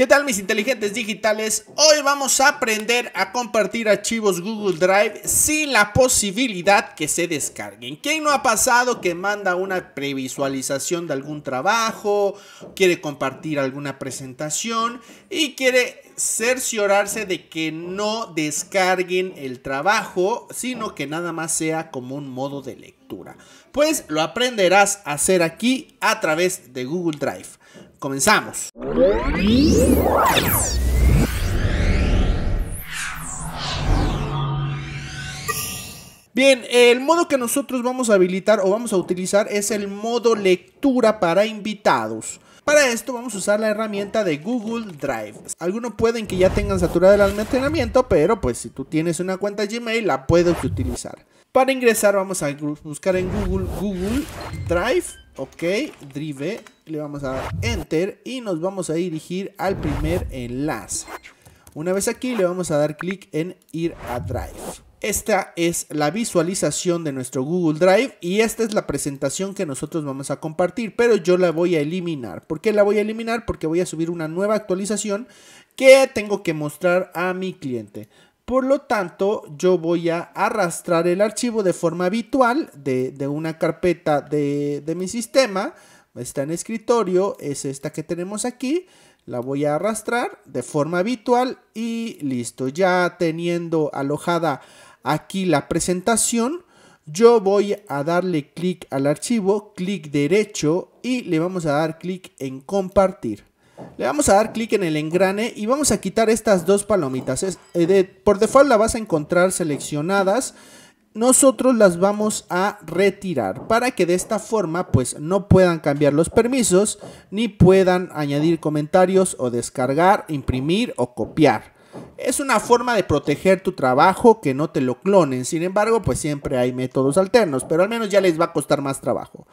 ¿Qué tal mis inteligentes digitales? Hoy vamos a aprender a compartir archivos Google Drive sin la posibilidad que se descarguen. ¿Quién no ha pasado que manda una previsualización de algún trabajo, quiere compartir alguna presentación y quiere cerciorarse de que no descarguen el trabajo, sino que nada más sea como un modo de lectura? Pues lo aprenderás a hacer aquí a través de Google Drive. Comenzamos. Bien, el modo que nosotros vamos a habilitar o vamos a utilizar es el modo lectura para invitados. Para esto vamos a usar la herramienta de Google Drive. Algunos pueden que ya tengan saturado el almacenamiento, pero pues si tú tienes una cuenta Gmail la puedes utilizar. Para ingresar vamos a buscar en Google Google Drive, ok, Drive, le vamos a dar Enter y nos vamos a dirigir al primer enlace. Una vez aquí le vamos a dar clic en ir a Drive. Esta es la visualización de nuestro Google Drive y esta es la presentación que nosotros vamos a compartir, pero yo la voy a eliminar. ¿Por qué la voy a eliminar? Porque voy a subir una nueva actualización que tengo que mostrar a mi cliente. Por lo tanto, yo voy a arrastrar el archivo de forma habitual de, una carpeta de mi sistema. Está en escritorio, es esta que tenemos aquí la voy a arrastrar de forma habitual y listo. Ya teniendo alojada aquí la presentación, yo voy a darle clic al archivo, clic derecho y le vamos a dar clic en compartir. Le vamos a dar clic en el engrane y vamos a quitar estas dos palomitas. Eh, por default la vas a encontrar seleccionadas. Nosotros las vamos a retirar para que de esta forma pues no puedan cambiar los permisos ni puedan añadir comentarios o descargar, imprimir o copiar. Es una forma de proteger tu trabajo que no te lo clonen. Sin embargo, pues siempre hay métodos alternos, pero al menos ya les va a costar más trabajo.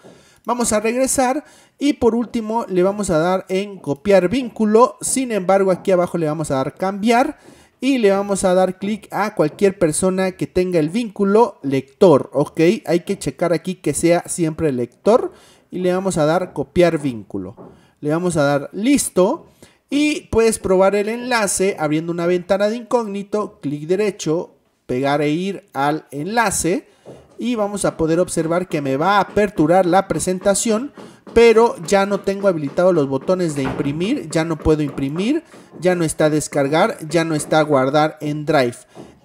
Vamos a regresar y por último le vamos a dar en copiar vínculo. Sin embargo, aquí abajo le vamos a dar cambiar y le vamos a dar clic a cualquier persona que tenga el vínculo lector, ¿ok? Hay que checar aquí que sea siempre lector y le vamos a dar copiar vínculo. Le vamos a dar listo y puedes probar el enlace abriendo una ventana de incógnito, clic derecho, pegar e ir al enlace y vamos a poder observar que me va a aperturar la presentación pero ya no tengo habilitados los botones de imprimir, ya no puedo imprimir, ya no está descargar, ya no está guardar en Drive.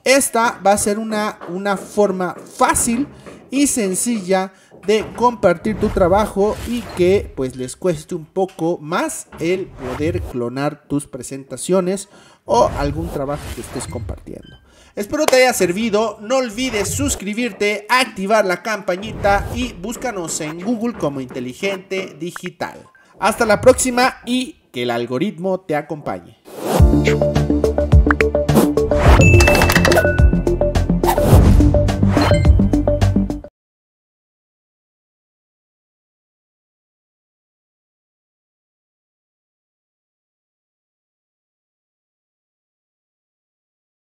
Esta va a ser una, una forma fácil y sencilla de compartir tu trabajo y que pues les cueste un poco más el poder clonar tus presentaciones o algún trabajo que estés compartiendo. Espero te haya servido, no olvides suscribirte, activar la campanita y búscanos en Google como Inteligente Digital. Hasta la próxima y que el algoritmo te acompañe.